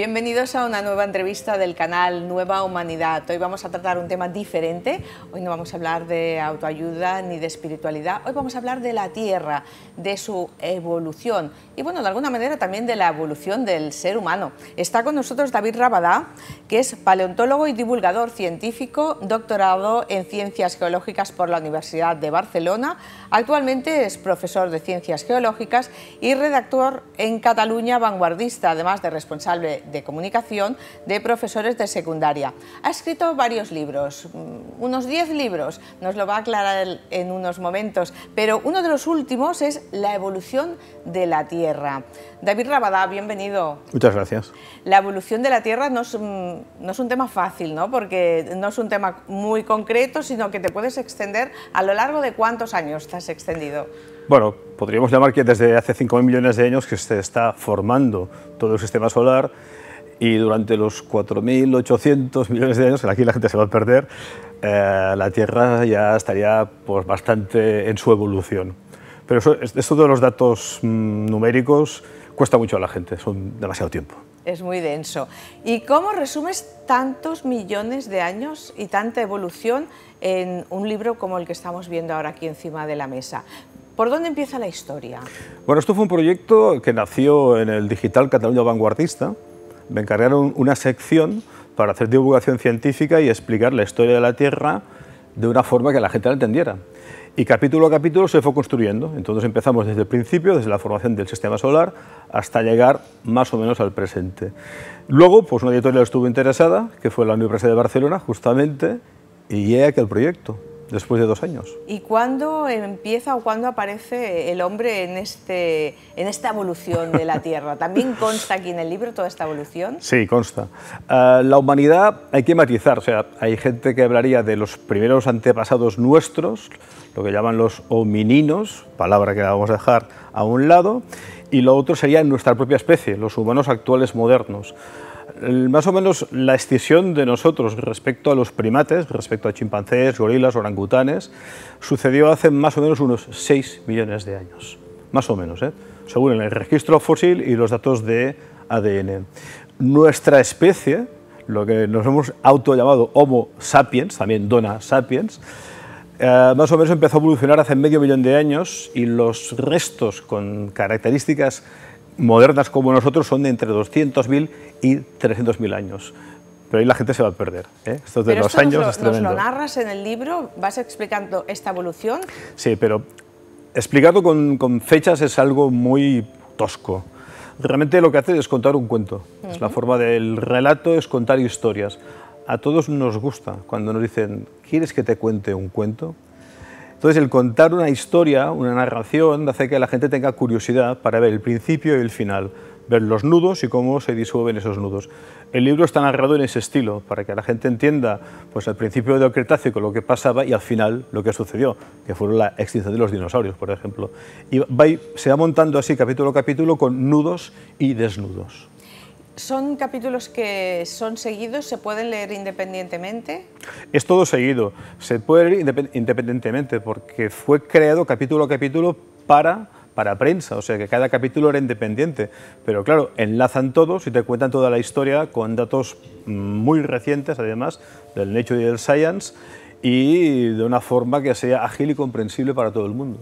Bienvenidos a una nueva entrevista del canal Nueva Humanidad. Hoy vamos a tratar un tema diferente. Hoy no vamos a hablar de autoayuda ni de espiritualidad. Hoy vamos a hablar de la Tierra, de su evolución y, bueno, de alguna manera también de la evolución del ser humano. Está con nosotros David Rabadá, que es paleontólogo y divulgador científico, doctorado en Ciencias Geológicas por la Universidad de Barcelona. Actualmente es profesor de Ciencias Geológicas y redactor en Cataluña Vanguardista, además de responsable de Comunicación de Profesores de Secundaria. Ha escrito varios libros, mm, unos 10 libros, nos lo va a aclarar en unos momentos, pero uno de los últimos es La evolución de la Tierra. David Rabadá, bienvenido. Muchas gracias. La evolución de la Tierra no es, mm, un tema fácil, ¿no? porque no es un tema muy concreto, sino que te puedes extender a lo largo de cuántos años estás has extendido. Bueno, podríamos llamar que desde hace 5.000 millones de años que se está formando todo el sistema solar y durante los 4.800 millones de años, que aquí la gente se va a perder, eh, la Tierra ya estaría pues, bastante en su evolución. Pero eso, esto de los datos mm, numéricos cuesta mucho a la gente, son demasiado tiempo. Es muy denso. ¿Y cómo resumes tantos millones de años y tanta evolución en un libro como el que estamos viendo ahora aquí encima de la mesa? ¿Por dónde empieza la historia? Bueno, esto fue un proyecto que nació en el Digital Cataluña Vanguardista, me encargaron una sección para hacer divulgación científica y explicar la historia de la Tierra de una forma que la gente la entendiera. Y capítulo a capítulo se fue construyendo. Entonces empezamos desde el principio, desde la formación del sistema solar, hasta llegar más o menos al presente. Luego, pues una editorial estuvo interesada, que fue la Universidad de Barcelona, justamente, y a aquel proyecto. Después de dos años. ¿Y cuándo empieza o cuándo aparece el hombre en, este, en esta evolución de la Tierra? ¿También consta aquí en el libro toda esta evolución? Sí, consta. Eh, la humanidad hay que matizar, o sea, hay gente que hablaría de los primeros antepasados nuestros, lo que llaman los homininos, palabra que la vamos a dejar a un lado, y lo otro sería nuestra propia especie, los humanos actuales modernos más o menos la escisión de nosotros respecto a los primates, respecto a chimpancés, gorilas, orangutanes, sucedió hace más o menos unos 6 millones de años, más o menos, ¿eh? según el registro fósil y los datos de ADN. Nuestra especie, lo que nos hemos auto llamado Homo sapiens, también Dona sapiens, eh, más o menos empezó a evolucionar hace medio millón de años y los restos con características modernas como nosotros son de entre 200.000 y 300.000 años. Pero ahí la gente se va a perder. ¿eh? Esto de los años nos lo narras en el libro? ¿Vas explicando esta evolución? Sí, pero explicado con, fechas es algo muy tosco. Realmente lo que hace es contar un cuento. Es la forma del relato, es contar historias. A todos nos gusta cuando nos dicen, ¿quieres que te cuente un cuento? Entonces, el contar una historia, una narración, hace que la gente tenga curiosidad para ver el principio y el final, ver los nudos y cómo se disuelven esos nudos. El libro está narrado en ese estilo, para que la gente entienda pues, al principio del Cretácico lo que pasaba y al final lo que sucedió, que fue la extinción de los dinosaurios, por ejemplo. Y se va montando así capítulo a capítulo con nudos y desnudos. ¿Son capítulos que son seguidos? ¿Se pueden leer independientemente? Es todo seguido. Se puede leer independientemente porque fue creado capítulo a capítulo para para prensa, o sea que cada capítulo era independiente, pero claro, enlazan todos y te cuentan toda la historia con datos mm, muy recientes, además, del Nature y del Science, y de una forma que sea ágil y comprensible para todo el mundo.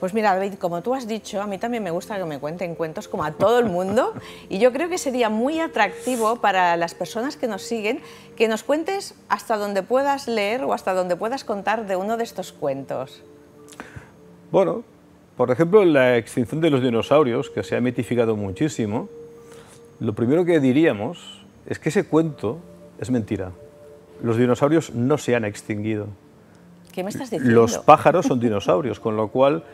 Pues mira, David, como tú has dicho, a mí también me gusta que me cuenten cuentos como a todo el mundo y yo creo que sería muy atractivo para las personas que nos siguen que nos cuentes hasta donde puedas leer o hasta donde puedas contar de uno de estos cuentos. Bueno, por ejemplo, la extinción de los dinosaurios, que se ha mitificado muchísimo, lo primero que diríamos es que ese cuento es mentira los dinosaurios no se han extinguido. ¿Qué me estás diciendo? Los pájaros son dinosaurios, con lo cual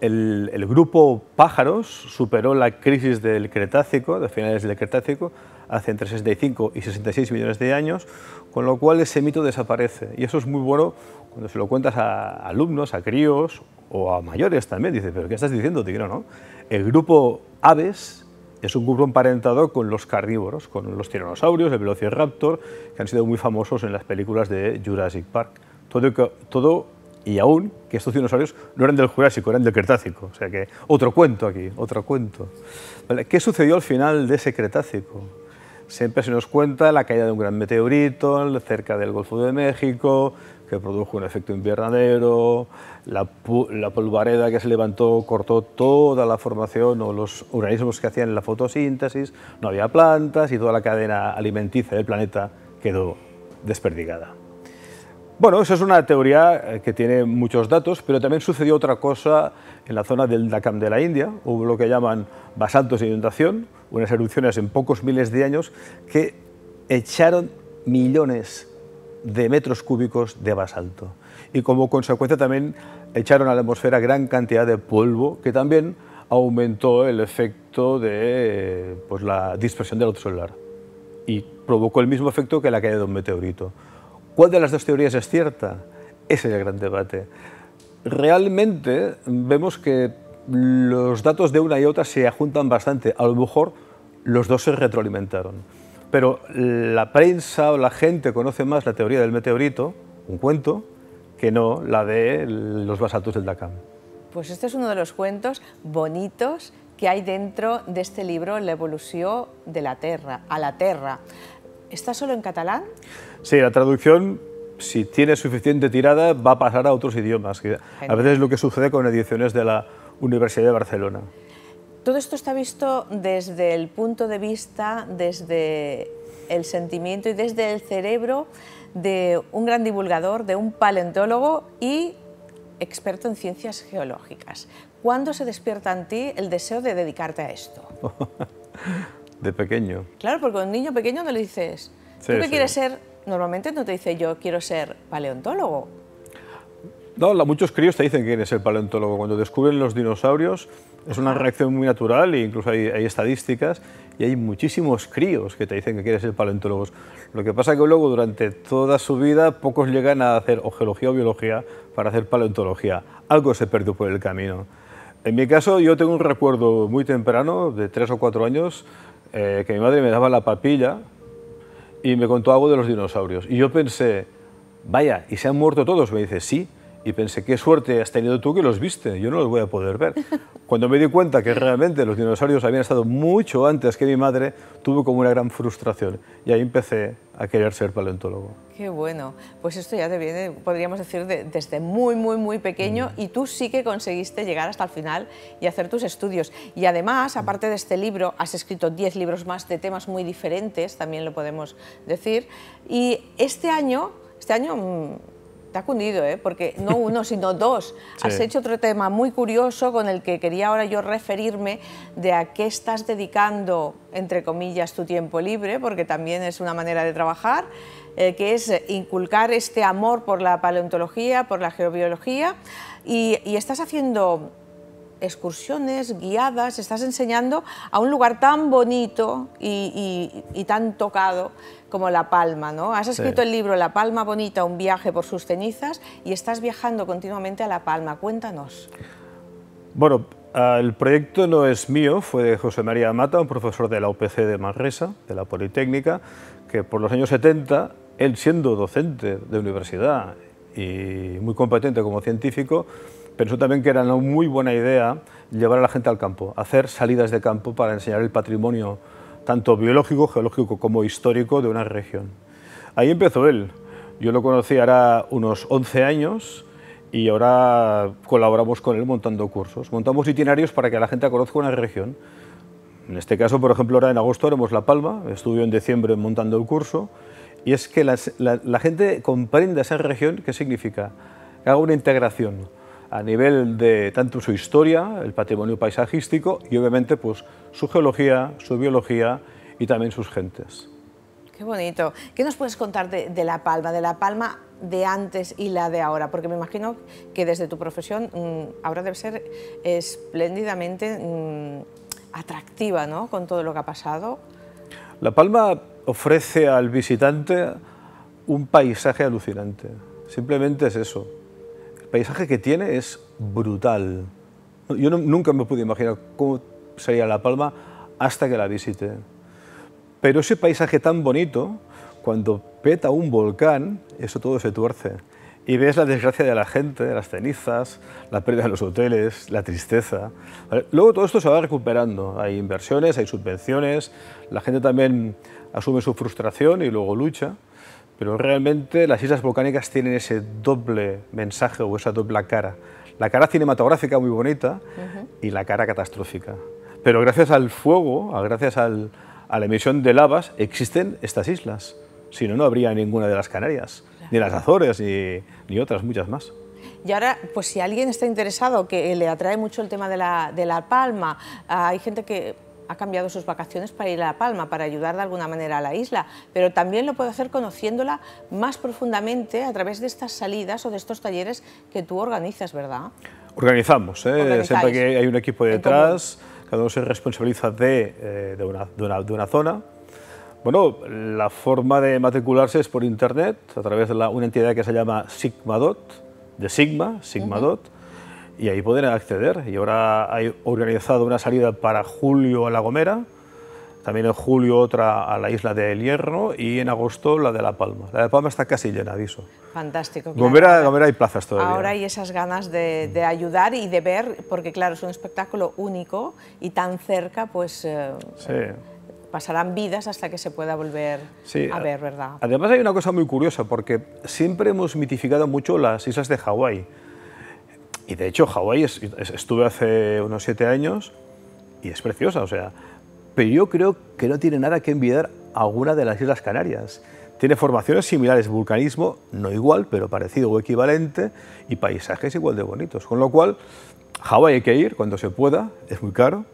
el, grupo pájaros superó la crisis del Cretácico, de finales del Cretácico, hace entre 65 y 66 millones de años, con lo cual ese mito desaparece. Y eso es muy bueno cuando se lo cuentas a alumnos, a críos o a mayores también. Dices, pero ¿qué estás diciendo, tigre? ¿no? El grupo aves es un grupo emparentado con los carnívoros, con los tiranosaurios, el velociraptor, que han sido muy famosos en las películas de Jurassic Park. Todo, y aún que estos dinosaurios no eran del Jurásico, eran del Cretácico. O sea que otro cuento aquí, otro cuento. ¿Qué sucedió al final de ese Cretácico? Siempre se nos cuenta la caída de un gran meteorito cerca del Golfo de México, que produjo un efecto invernadero, la, polvareda que se levantó cortó toda la formación o los organismos que hacían la fotosíntesis, no había plantas y toda la cadena alimenticia del planeta quedó desperdigada. Bueno, esa es una teoría eh, que tiene muchos datos, pero también sucedió otra cosa en la zona del Dakam de la India, hubo lo que llaman basaltos de inundación, unas erupciones en pocos miles de años que echaron millones de metros cúbicos de basalto. Y como consecuencia también echaron a la atmósfera gran cantidad de polvo que también aumentó el efecto de pues, la dispersión del otro solar y provocó el mismo efecto que la caída de un meteorito. ¿Cuál de las dos teorías es cierta? Ese es el gran debate. Realmente vemos que los datos de una y otra se ajuntan bastante. A lo mejor los dos se retroalimentaron. Pero la prensa o la gente conoce más la teoría del meteorito, un cuento, que no la de los basaltos del Dakar. Pues este es uno de los cuentos bonitos que hay dentro de este libro, La evolución de la Tierra, a la Tierra. ¿Está solo en catalán? Sí, la traducción, si tiene suficiente tirada, va a pasar a otros idiomas. A veces es lo que sucede con ediciones de la Universidad de Barcelona todo esto está visto desde el punto de vista, desde el sentimiento y desde el cerebro de un gran divulgador, de un paleontólogo y experto en ciencias geológicas. ¿Cuándo se despierta en ti el deseo de dedicarte a esto? de pequeño. Claro, porque a un niño pequeño no le dices, ¿tú qué quieres ser? Normalmente no te dice yo quiero ser paleontólogo no, muchos críos te dicen quién es el paleontólogo. Cuando descubren los dinosaurios es una reacción muy natural e incluso hay, estadísticas y hay muchísimos críos que te dicen que quieres ser paleontólogo. Lo que pasa es que luego durante toda su vida pocos llegan a hacer o geología o biología para hacer paleontología. Algo se perdió por el camino. En mi caso yo tengo un recuerdo muy temprano, de tres o cuatro años, eh, que mi madre me daba la papilla y me contó algo de los dinosaurios. Y yo pensé, vaya, ¿y se han muerto todos? Me dice, sí, y pensé, qué suerte has tenido tú que los viste, yo no los voy a poder ver. Cuando me di cuenta que realmente los dinosaurios habían estado mucho antes que mi madre, tuve como una gran frustración y ahí empecé a querer ser paleontólogo. Qué bueno, pues esto ya te viene, podríamos decir, desde muy, muy, muy pequeño mm. y tú sí que conseguiste llegar hasta el final y hacer tus estudios. Y además, mm. aparte de este libro, has escrito 10 libros más de temas muy diferentes, también lo podemos decir, y este año, este año mm, está cundido, ¿eh? porque no uno, sino dos. Has hecho otro tema muy curioso con el que quería ahora yo referirme de a qué estás dedicando, entre comillas, tu tiempo libre, porque también es una manera de trabajar, eh, que es eh, inculcar este amor por la paleontología, por la geobiología, y estás haciendo excursiones guiadas, estás enseñando a un lugar tan bonito y, tan tocado como La Palma, ¿no? Has escrito el libro La Palma Bonita, un viaje por sus cenizas y estás viajando continuamente a La Palma. Cuéntanos. Bueno, ah, el proyecto no es mío, fue de José María Mata, un profesor de la UPC de Manresa, de la Politécnica, que por los años 70, él siendo docente de universidad y muy competente como científico, pensó también que era una muy buena idea llevar a la gente al campo, hacer salidas de campo para enseñar el patrimonio tanto biológico, geológico como histórico de una región. Ahí empezó él. Yo lo conocí ahora unos 11 años y ahora colaboramos con él montando cursos. Montamos itinerarios para que la gente conozca una región. En este caso, por ejemplo, ahora en agosto haremos La Palma, estuve en diciembre montando el curso, y es que la, gente comprenda esa región, ¿qué significa? haga una integración a nivel de tanto su historia, el patrimonio paisajístico y obviamente pues su geología, su biología y también sus gentes. Qué bonito. ¿Qué nos puedes contar de, La Palma, de La Palma de antes y la de ahora? Porque me imagino que desde tu profesión mm, ahora debe ser espléndidamente mm, atractiva, ¿no? Con todo lo que ha pasado. La Palma ofrece al visitante un paisaje alucinante. Simplemente es eso paisaje que tiene es brutal. Yo nunca me pude imaginar cómo sería La Palma hasta que la visité. Pero ese paisaje tan bonito, cuando peta un volcán, eso todo se tuerce. Y ves la desgracia de la gente, las cenizas, la pérdida de los hoteles, la tristeza. Luego todo esto se va recuperando. Hay inversiones, hay subvenciones, la gente también asume su frustración y luego lucha. Pero realmente las islas volcánicas tienen ese doble mensaje o esa doble cara. La cara cinematográfica muy bonita y la cara catastrófica. Pero gracias al fuego, gracias a la emisión de lavas, existen estas islas. Si no, no habría ninguna de las Canarias, ni las Azores, ni, otras, muchas más. Y ahora, pues si alguien está interesado, que le atrae mucho el tema de la, de la palma, ah, hay gente que ha cambiado sus vacaciones para ir a La Palma, para ayudar de alguna manera a la isla, pero también lo puede hacer conociéndola más profundamente a través de estas salidas o de estos talleres que tú organizas, ¿verdad? Organizamos, ¿eh? siempre que hay un equipo detrás, cada uno se responsabiliza eh, de, una, zona, bueno, la forma de matricularse es por internet, a través de una entidad que se llama SigmaDot, de Sigma, SigmaDot. dot y ahí pueden acceder. Y ahora hay organizado una salida para julio a La Gomera, también en julio otra a la isla de El Hierro y en agosto la de La Palma. La de La Palma está casi llena, aviso. Fantástico. Claro. Gomera, Gomera, hay plazas todavía. Ahora hay esas ganas de, ayudar y de ver, porque claro, es un espectáculo único y tan cerca, pues... Eh, pasarán vidas hasta que se pueda volver a ver, ¿verdad? Además hay una cosa muy curiosa, porque siempre hemos mitificado mucho las islas de Hawái. Y de hecho, Hawái estuve hace unos siete años y es preciosa, o sea. Pero yo creo que no tiene nada que envidiar a alguna de las Islas Canarias. Tiene formaciones similares, vulcanismo no igual, pero parecido o equivalente, y paisajes igual de bonitos. Con lo cual, Hawái hay que ir cuando se pueda, es muy caro,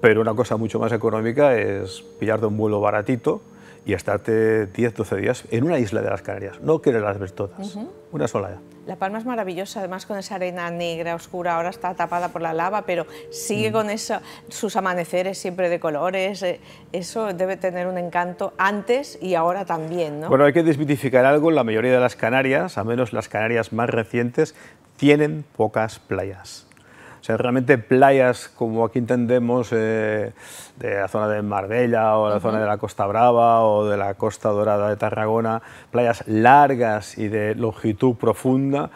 pero una cosa mucho más económica es pillar de un vuelo baratito, y estarte 10, 12 días en una isla de las Canarias. No quieres las ver todas, una sola La Palma es maravillosa, además con esa arena negra, oscura, ahora está tapada por la lava, pero sigue mm. con eso, sus amaneceres siempre de colores, eh, eso debe tener un encanto antes y ahora también, ¿no? Bueno, hay que desmitificar algo, la mayoría de las Canarias, a menos las Canarias más recientes, tienen pocas playas. O sea, realmente playas como aquí entendemos, eh, de la zona de Marbella o la zona de la Costa Brava o de la Costa Dorada de Tarragona, playas largas y de longitud profunda,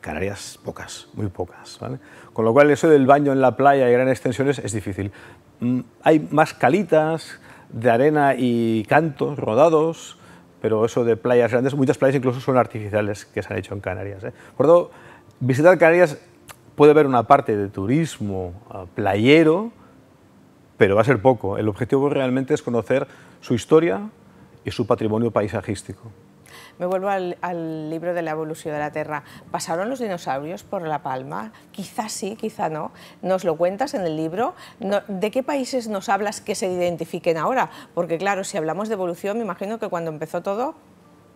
Canarias pocas, muy pocas. ¿vale? Con lo cual eso del baño en la playa y grandes extensiones es difícil. Mm, hay más calitas de arena y cantos rodados, pero eso de playas grandes, muchas playas incluso son artificiales que se han hecho en Canarias. ¿eh? Por tanto, visitar Canarias puede haber una parte de turismo ah, playero, pero va a ser poco. El objetivo realmente es conocer su historia y su patrimonio paisajístico. Me vuelvo al, libro de la evolución de la Tierra. ¿Pasaron los dinosaurios por La Palma? Quizás sí, quizá no. ¿Nos lo cuentas en el libro? ¿De qué países nos hablas que se identifiquen ahora? Porque claro, si hablamos de evolución, me imagino que cuando empezó todo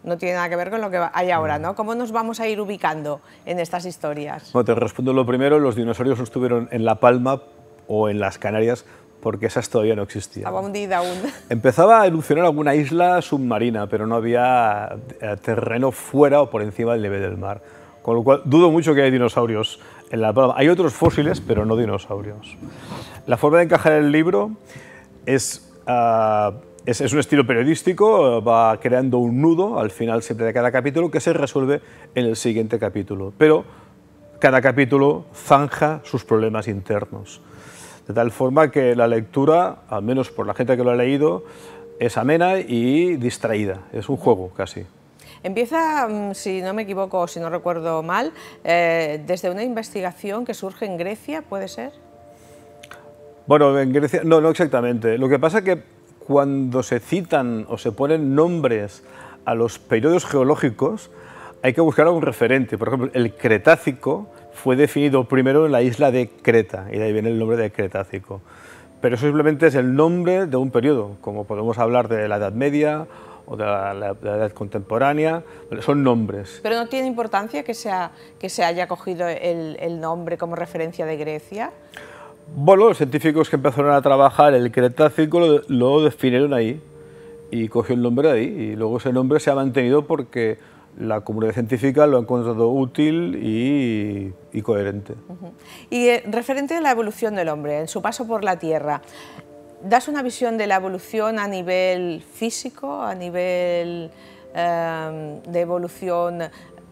no tiene nada que ver con lo que hay ahora, mm. ¿no? ¿Cómo nos vamos a ir ubicando en estas historias? Bueno, te respondo lo primero, los dinosaurios no estuvieron en La Palma o en las Canarias porque esas todavía no existían. Estaba hundida aún. Empezaba a ilusionar alguna isla submarina, pero no había eh, terreno fuera o por encima del nivel del mar. Con lo cual, dudo mucho que haya dinosaurios en La Palma. Hay otros fósiles, pero no dinosaurios. La forma de encajar el libro es... Ah, es, un estilo periodístico, va creando un nudo al final siempre de cada capítulo que se resuelve en el siguiente capítulo. Pero cada capítulo zanja sus problemas internos. De tal forma que la lectura, al menos por la gente que lo ha leído, es amena y distraída. Es un juego casi. Empieza, mm, si no me equivoco o si no recuerdo mal, eh, desde una investigación que surge en Grecia, ¿puede ser? Bueno, en Grecia, no, no exactamente. Lo que pasa es que cuando se citan o se ponen nombres a los periodos geológicos, hay que buscar algún referente. Por ejemplo, el Cretácico fue definido primero en la isla de Creta, y de ahí viene el nombre de Cretácico. Pero eso simplemente es el nombre de un periodo, como podemos hablar de la Edad Media o de la, Edad Contemporánea, son nombres. Pero no tiene importancia que, sea, que se haya cogido el, el nombre como referencia de Grecia. Bueno, los científicos que empezaron a trabajar el Cretácico lo, definieron ahí y cogió el nombre de ahí y luego ese nombre se ha mantenido porque la comunidad científica lo ha encontrado útil y, coherente. Y eh, referente a la evolución del hombre, en su paso por la Tierra, ¿das una visión de la evolución a nivel físico, a nivel em, de evolución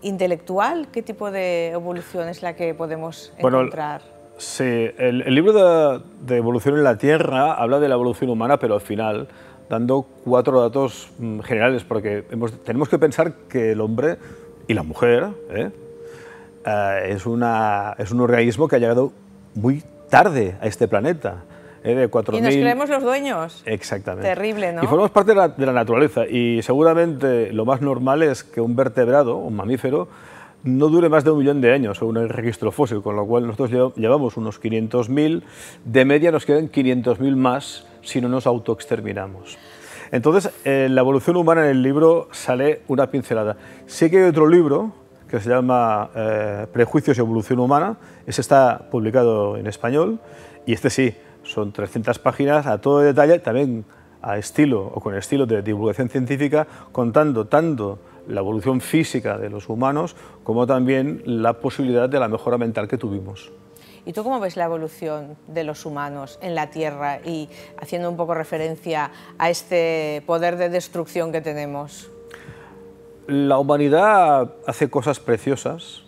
intelectual? ¿Qué tipo de evolución es la que podemos encontrar? Sí, el, libro de, Evolución en la Tierra habla de la evolución humana, pero al final dando cuatro datos mm, generales, porque tenemos que pensar que el hombre y la mujer ¿eh? Eh, es, es un organismo que ha llegado muy tarde a este planeta. ¿eh? De 4, y nos creemos los dueños. Exactamente. Terrible, ¿no? Y formamos parte de la naturaleza. Y seguramente lo más normal es que un vertebrado, un mamífero, no dure más de un millón de años según el registro fósil, con lo cual nosotros llevamos unos 500.000, de media nos quedan 500.000 más si no nos autoexterminamos. Entonces, la evolución humana en el libro sale una pincelada. Sí que hay otro libro que se llama eh, Prejuicios y Evolución Humana, ese está publicado en español, y este sí, son 300 páginas a todo detalle, también a estilo o con estilo de divulgación científica, contando tanto la evolución física de los humanos como también la posibilidad de la mejora mental que tuvimos. ¿Y tú cómo ves la evolución de los humanos en la Tierra y haciendo un poco referencia a este poder de destrucción que tenemos? La humanidad hace cosas preciosas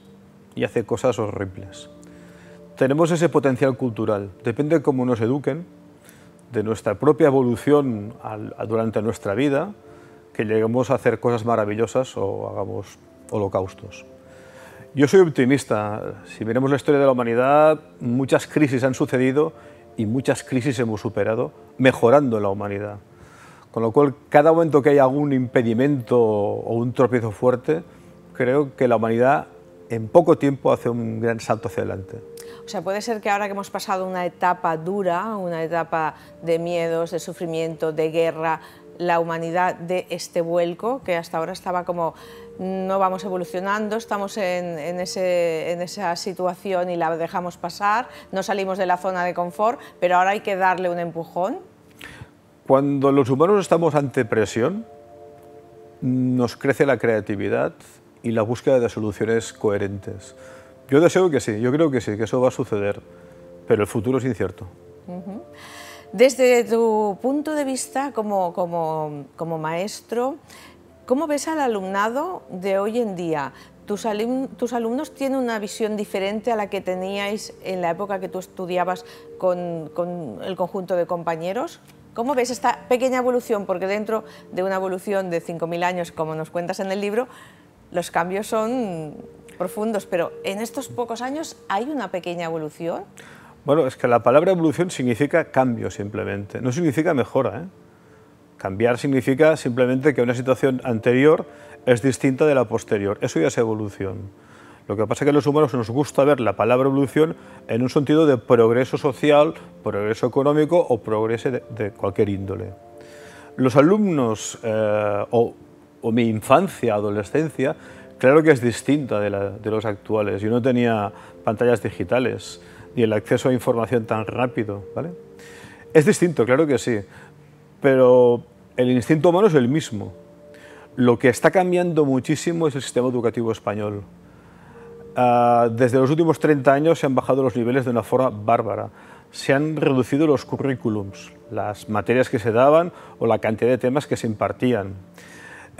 y hace cosas horribles. Tenemos ese potencial cultural. Depende de cómo nos eduquen, de nuestra propia evolución durante nuestra vida, que lleguemos a hacer cosas maravillosas o hagamos holocaustos. Yo soy optimista. Si miremos la historia de la humanidad, muchas crisis han sucedido y muchas crisis hemos superado mejorando la humanidad. Con lo cual, cada momento que hay algún impedimento o un tropiezo fuerte, creo que la humanidad en poco tiempo hace un gran salto hacia adelante. O sea, puede ser que ahora que hemos pasado una etapa dura, una etapa de miedos, de sufrimiento, de guerra, la humanidad de este vuelco, que hasta ahora estaba como no vamos evolucionando, estamos en, esa situación y la dejamos pasar, no salimos de la zona de confort, pero ahora hay que darle un empujón. Cuando los humanos estamos ante presión, nos crece la creatividad y la búsqueda de soluciones coherentes. Yo deseo que sí, yo creo que sí, que eso va a suceder, pero el futuro es incierto. Desde tu punto de vista como, maestro, ¿cómo ves al alumnado de hoy en día? ¿Tus, alumnos tienen una visión diferente a la que teníais en la época que tú estudiabas con, con el conjunto de compañeros? ¿Cómo ves esta pequeña evolución? Porque dentro de una evolución de 5.000 años, como nos cuentas en el libro, los cambios son profundos, pero en estos pocos años hay una pequeña evolución. Bueno, es que la palabra evolución significa cambio simplemente, no significa mejora. ¿eh? Cambiar significa simplemente que una situación anterior es distinta de la posterior. Eso ya es evolución. Lo que pasa es que a los humanos nos gusta ver la palabra evolución en un sentido de progreso social, progreso económico o progreso de, cualquier índole. Los alumnos eh, o, mi infancia, adolescencia, claro que es distinta de los actuales. Yo no tenía pantallas digitales y el acceso a información tan rápido. ¿vale? Es distinto, claro que sí, pero el instinto humano es el mismo. Lo que está cambiando muchísimo es el sistema educativo español. Ah, desde los últimos 30 años se han bajado los niveles de una forma bárbara. Se han reducido los currículums, las materias que se daban o la cantidad de temas que se impartían.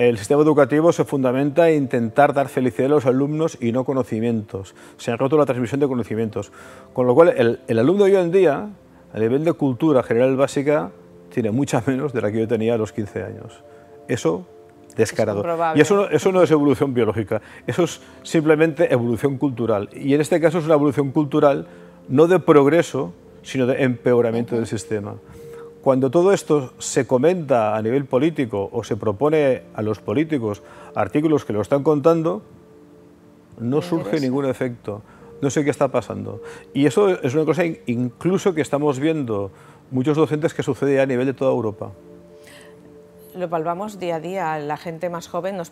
El sistema educativo se fundamenta en intentar dar felicidad a los alumnos y no conocimientos. Se ha roto la transmisión de conocimientos. Con lo cual, el, alumno de hoy en día, a nivel de cultura general básica, tiene mucha menos de la que yo tenía a los 15 años. Eso descarado. y eso eso no es evolución biológica, eso es simplemente evolución cultural. Y en este caso es una evolución cultural no de progreso, sino de empeoramiento del sistema. Cuando todo esto se comenta a nivel político o se propone a los políticos artículos que lo están contando, no surge ningún efecto. No sé qué está pasando. Y eso es una cosa incluso que estamos viendo muchos docentes que sucede a nivel de toda Europa lo palpamos día a día. La gente más joven no,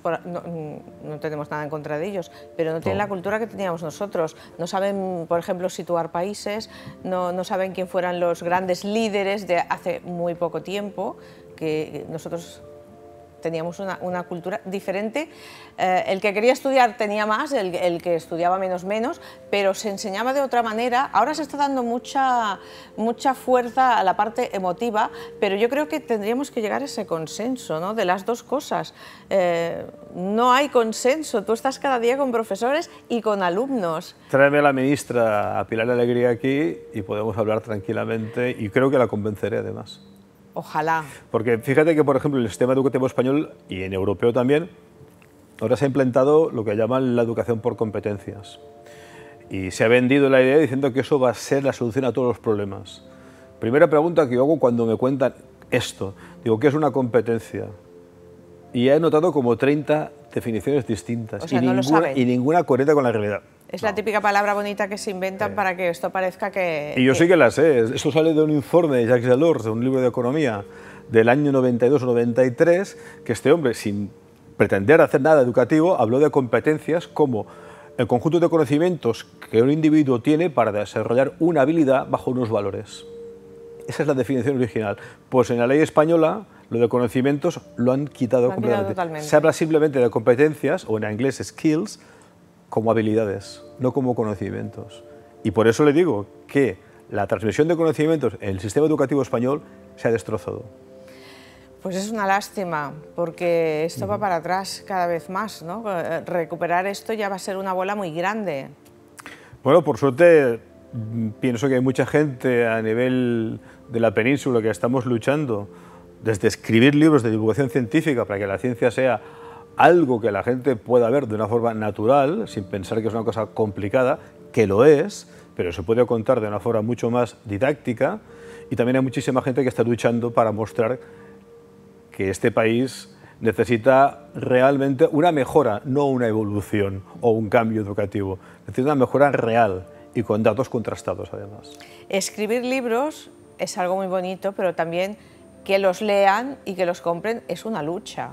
no, tenemos nada en contra de ellos, pero no tienen la cultura que teníamos nosotros. No saben, por ejemplo, situar países, no, no saben quién fueran los grandes líderes de hace muy poco tiempo, que nosotros teníamos una, cultura diferente. Eh, el que quería estudiar tenía más, el, que estudiaba menos menos, pero se enseñaba de otra manera. Ahora se está dando mucha, mucha fuerza a la parte emotiva, pero yo creo que tendríamos que llegar a ese consenso ¿no? de las dos cosas. Eh, no hay consenso, tú estás cada día con profesores y con alumnos. Tráeme a la ministra a Pilar Alegría aquí y podemos hablar tranquilamente y creo que la convenceré además. Ojalá. Porque fíjate que, por ejemplo, el sistema educativo español y en europeo también, ahora se ha implantado lo que llaman la educación por competencias. Y se ha vendido la idea diciendo que eso va a ser la solución a todos los problemas. Primera pregunta que hago cuando me cuentan esto, digo, ¿qué es una competencia? Y he notado como 30 definiciones distintas y ninguna coherente con la realidad. Es la típica palabra bonita que se inventan para que esto parezca que... Y yo sí que la sé. Esto sale de un informe de Jacques Delors, de un libro de economía del año 92 o 93, que este hombre, sin pretender hacer nada educativo, habló de competencias como el conjunto de conocimientos que un individuo tiene para desarrollar una habilidad bajo unos valores. Esa es la definición original. Pues en la ley española lo de conocimientos lo han quitado completamente. Se habla simplemente de competencias, o en inglés skills, como habilidades, no como conocimientos. Y por eso le digo que la transmisión de conocimientos en el sistema educativo español se ha destrozado. Pues es una lástima, porque esto va para atrás cada vez más, ¿no? Eh, recuperar esto ya va a ser una bola muy grande. Bueno, por suerte pienso que hay mucha gente a nivel de la península que estamos luchando desde escribir libros de divulgación científica para que la ciencia sea algo que la gente pueda ver de una forma natural, sin pensar que es una cosa complicada, que lo es, pero se puede contar de una forma mucho más didáctica y también hay muchísima gente que está luchando para mostrar que este país necesita realmente una mejora, no una evolución o un cambio educativo, necesita una mejora real y con datos contrastados además. Escribir libros es algo muy bonito, pero también que los lean y que los compren es una lucha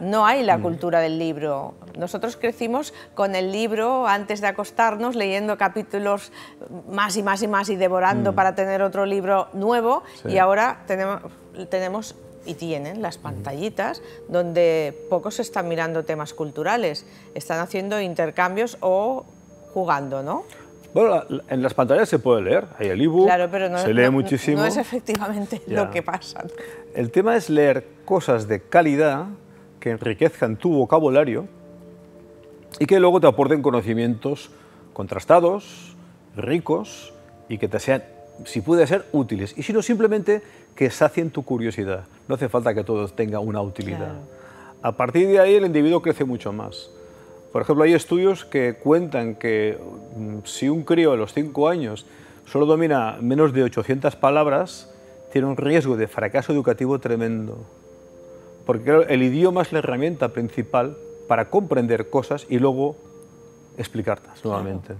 no hay la mm. cultura del libro. Nosotros crecimos con el libro antes de acostarnos, leyendo capítulos más y más y más y devorando mm. para tener otro libro nuevo y ahora tenemos, tenemos y tienen las mm. pantallitas donde pocos están mirando temas culturales, están haciendo intercambios o jugando, ¿no? Bueno, en las pantallas se puede leer, hay el ebook, se lee muchísimo. No es efectivamente lo que pasa. El tema es leer cosas de calidad que enriquezcan tu vocabulario y que luego te aporten conocimientos contrastados, ricos y que te sean, si puede ser, útiles. Y si no, simplemente que sacien tu curiosidad. No hace falta que todo tenga una utilidad. A partir de ahí el individuo crece mucho más. Por ejemplo, hay estudios que cuentan que mm, si un crío a los 5 años solo domina menos de 800 palabras, tiene un riesgo de fracaso educativo tremendo porque el idioma es la herramienta principal para comprender cosas y luego explicarlas nuevamente.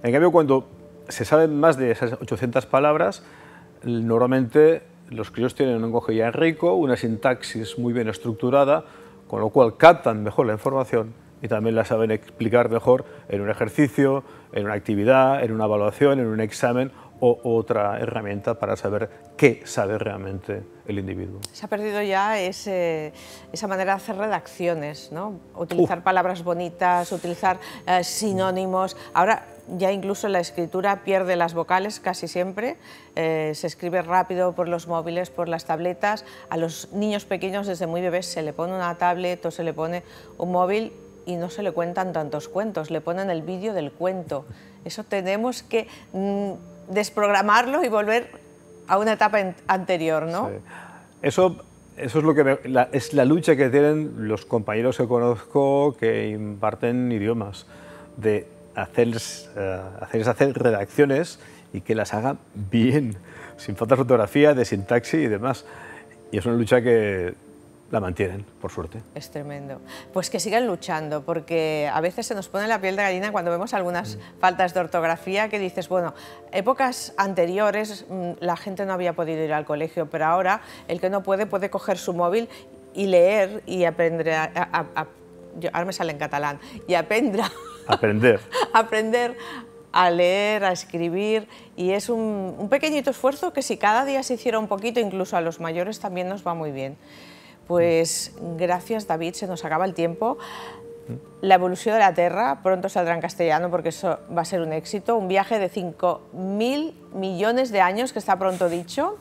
En cambio, cuando se saben más de esas 800 palabras, normalmente los críos tienen un lenguaje ya rico, una sintaxis muy bien estructurada, con lo cual captan mejor la información y también la saben explicar mejor en un ejercicio, en una actividad, en una evaluación, en un examen o otra herramienta para saber qué sabe realmente el individuo. Se ha perdido ya esa manera de hacer redacciones, ¿no? Utilizar palabras bonitas, utilizar eh, sinónimos. Ahora ya incluso la escritura pierde las vocales casi siempre. Eh, se escribe rápido por los móviles, por las tabletas. A los niños pequeños desde muy bebés se le pone una tableta o se le pone un móvil y no se le cuentan tantos cuentos, le ponen el vídeo del cuento. Eso tenemos que mm, desprogramarlo y volver a una etapa anterior, ¿no? Eso, eso es lo que la, es la lucha que tienen los compañeros que conozco que imparten idiomas de hacer, eh, hacer, hacer redacciones y que las haga bien, sin falta de fotografía, de sintaxis y demás. Y es una lucha que la mantienen, por suerte. Es tremendo. Pues que sigan luchando, porque a veces se nos pone la piel de gallina cuando vemos algunas mm. faltas de ortografía que dices, bueno, épocas anteriores mm, la gente no había podido ir al colegio, pero ahora el que no puede puede coger su móvil y leer y aprender a... ahora me sale en catalán. Y aprender... Aprender. aprender a leer, a escribir y es un, un pequeñito esfuerzo que si cada día se hiciera un poquito, incluso a los mayores también nos va muy bien. Pues gracias David, se nos acaba el tiempo. La evolución de la Tierra, pronto saldrá en castellano porque eso va a ser un éxito, un viaje de 5.000 millones de años, que está pronto dicho.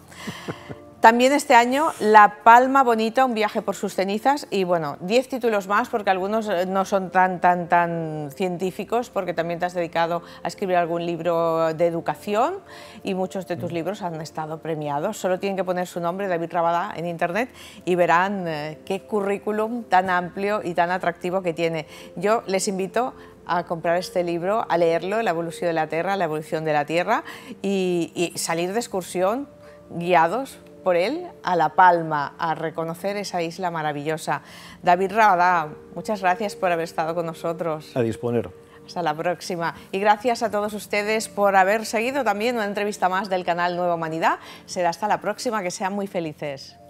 También este año La Palma Bonita, un viaje por sus cenizas y bueno, 10 títulos más porque algunos eh, no son tan, tan, tan científicos porque también te has dedicado a escribir algún libro de educación y muchos de tus mm. libros han estado premiados. Solo tienen que poner su nombre, David Rabada, en internet y verán eh, qué currículum tan amplio y tan atractivo que tiene. Yo les invito a comprar este libro, a leerlo, La evolución de la Tierra, La evolución de la Tierra y, y salir de excursión guiados por él a La Palma, a reconocer esa isla maravillosa. David Rabadá, muchas gracias por haber estado con nosotros. A disponer. Hasta la próxima. Y gracias a todos ustedes por haber seguido también una entrevista más del canal Nueva Humanidad. Será hasta la próxima, que sean muy felices.